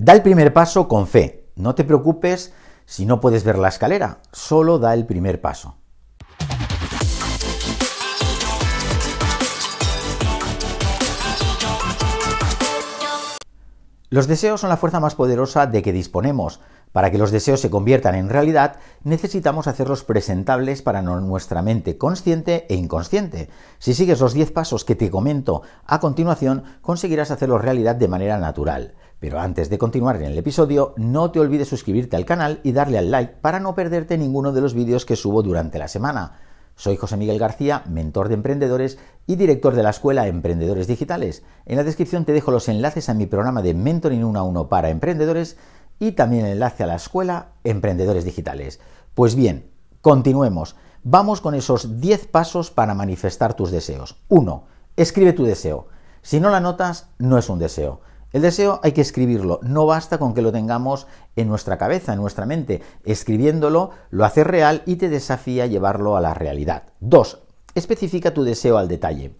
Da el primer paso con fe. No te preocupes si no puedes ver la escalera, solo da el primer paso. Los deseos son la fuerza más poderosa de que disponemos. Para que los deseos se conviertan en realidad, necesitamos hacerlos presentables para nuestra mente consciente e inconsciente. Si sigues los 10 pasos que te comento a continuación, conseguirás hacerlos realidad de manera natural. Pero antes de continuar en el episodio, no te olvides suscribirte al canal y darle al like para no perderte ninguno de los vídeos que subo durante la semana. Soy José Miguel García, mentor de emprendedores y director de la Escuela Emprendedores Digitales. En la descripción te dejo los enlaces a mi programa de Mentoring 1 a 1 para emprendedores y también el enlace a la Escuela Emprendedores Digitales. Pues bien, continuemos. Vamos con esos 10 pasos para manifestar tus deseos. 1. Escribe tu deseo. Si no la notas, no es un deseo. El deseo hay que escribirlo, no basta con que lo tengamos en nuestra cabeza, en nuestra mente. Escribiéndolo lo hace real y te desafía llevarlo a la realidad. 2. Especifica tu deseo al detalle.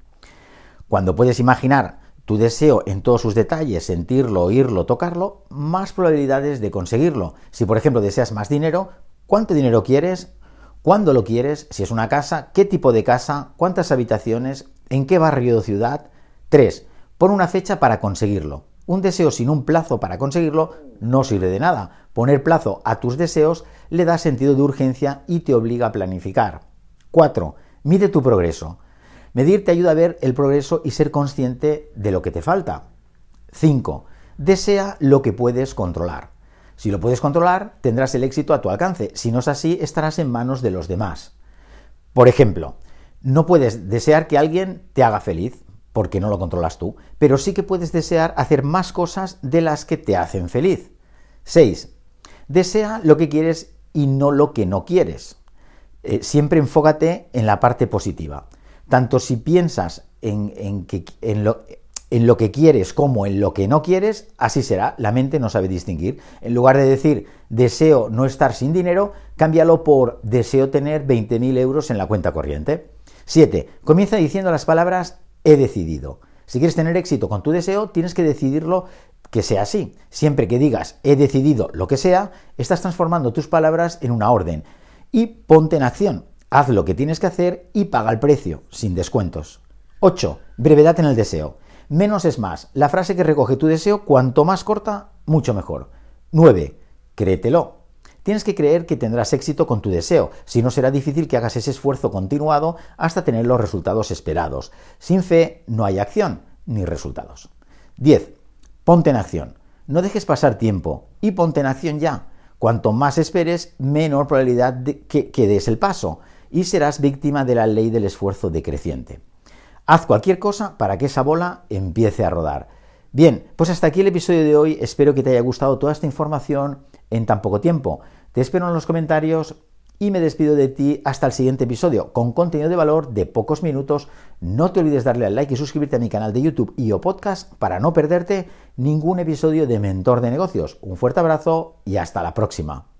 Cuando puedes imaginar tu deseo en todos sus detalles, sentirlo, oírlo, tocarlo, más probabilidades de conseguirlo. Si por ejemplo deseas más dinero, ¿cuánto dinero quieres? ¿Cuándo lo quieres? Si es una casa, ¿qué tipo de casa? ¿Cuántas habitaciones? ¿En qué barrio o ciudad? 3. Pon una fecha para conseguirlo. Un deseo sin un plazo para conseguirlo no sirve de nada. Poner plazo a tus deseos le da sentido de urgencia y te obliga a planificar. 4. Mide tu progreso. Medir te ayuda a ver el progreso y ser consciente de lo que te falta. 5. Desea lo que puedes controlar. Si lo puedes controlar, tendrás el éxito a tu alcance. Si no es así, estarás en manos de los demás. Por ejemplo, no puedes desear que alguien te haga feliz porque no lo controlas tú, pero sí que puedes desear hacer más cosas de las que te hacen feliz. 6. Desea lo que quieres y no lo que no quieres. Eh, siempre enfócate en la parte positiva. Tanto si piensas en, que, lo, en lo que quieres como en lo que no quieres, así será. La mente no sabe distinguir. En lugar de decir deseo no estar sin dinero, cámbialo por deseo tener 20.000 euros en la cuenta corriente. 7. Comienza diciendo las palabras he decidido. Si quieres tener éxito con tu deseo, tienes que decidirlo que sea así. Siempre que digas he decidido lo que sea, estás transformando tus palabras en una orden. Y ponte en acción. Haz lo que tienes que hacer y paga el precio, sin descuentos. 8. Brevedad en el deseo. Menos es más. La frase que recoge tu deseo, cuanto más corta, mucho mejor. 9. Créetelo. Tienes que creer que tendrás éxito con tu deseo, si no será difícil que hagas ese esfuerzo continuado hasta tener los resultados esperados. Sin fe no hay acción ni resultados. 10. Ponte en acción. No dejes pasar tiempo y ponte en acción ya. Cuanto más esperes, menor probabilidad de que, que des el paso y serás víctima de la ley del esfuerzo decreciente. Haz cualquier cosa para que esa bola empiece a rodar. Bien, pues hasta aquí el episodio de hoy. Espero que te haya gustado toda esta información en tan poco tiempo. Te espero en los comentarios y me despido de ti hasta el siguiente episodio con contenido de valor de pocos minutos. No te olvides darle al like y suscribirte a mi canal de YouTube y o podcast para no perderte ningún episodio de Mentor de Negocios. Un fuerte abrazo y hasta la próxima.